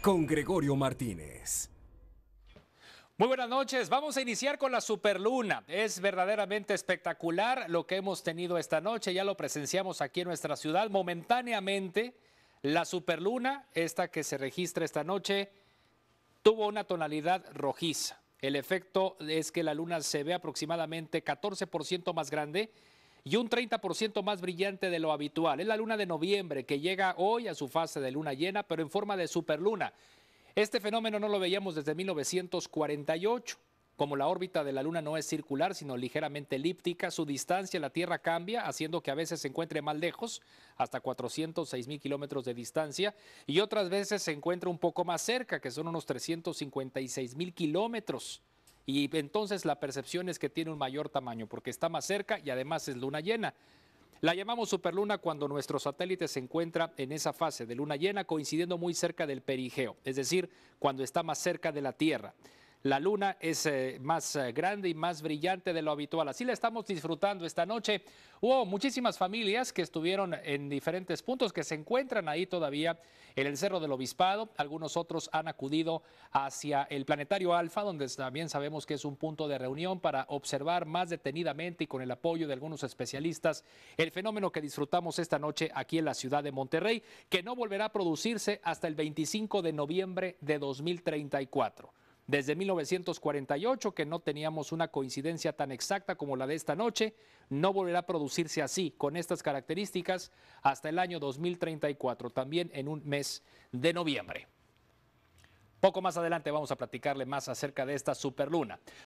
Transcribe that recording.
con Gregorio Martínez. Muy buenas noches, vamos a iniciar con la superluna. Es verdaderamente espectacular lo que hemos tenido esta noche, ya lo presenciamos aquí en nuestra ciudad momentáneamente. La superluna, esta que se registra esta noche, tuvo una tonalidad rojiza. El efecto es que la luna se ve aproximadamente 14% más grande y un 30% más brillante de lo habitual. Es la luna de noviembre que llega hoy a su fase de luna llena, pero en forma de superluna. Este fenómeno no lo veíamos desde 1948. Como la órbita de la Luna no es circular, sino ligeramente elíptica, su distancia a la Tierra cambia, haciendo que a veces se encuentre más lejos, hasta 406 mil kilómetros de distancia, y otras veces se encuentra un poco más cerca, que son unos 356 mil kilómetros y entonces la percepción es que tiene un mayor tamaño porque está más cerca y además es luna llena. La llamamos superluna cuando nuestro satélite se encuentra en esa fase de luna llena coincidiendo muy cerca del perigeo, es decir, cuando está más cerca de la Tierra. La luna es eh, más eh, grande y más brillante de lo habitual. Así la estamos disfrutando esta noche. Hubo muchísimas familias que estuvieron en diferentes puntos, que se encuentran ahí todavía en el Cerro del Obispado. Algunos otros han acudido hacia el Planetario Alfa, donde también sabemos que es un punto de reunión para observar más detenidamente y con el apoyo de algunos especialistas el fenómeno que disfrutamos esta noche aquí en la ciudad de Monterrey, que no volverá a producirse hasta el 25 de noviembre de 2034. Desde 1948 que no teníamos una coincidencia tan exacta como la de esta noche, no volverá a producirse así, con estas características, hasta el año 2034, también en un mes de noviembre. Poco más adelante vamos a platicarle más acerca de esta superluna.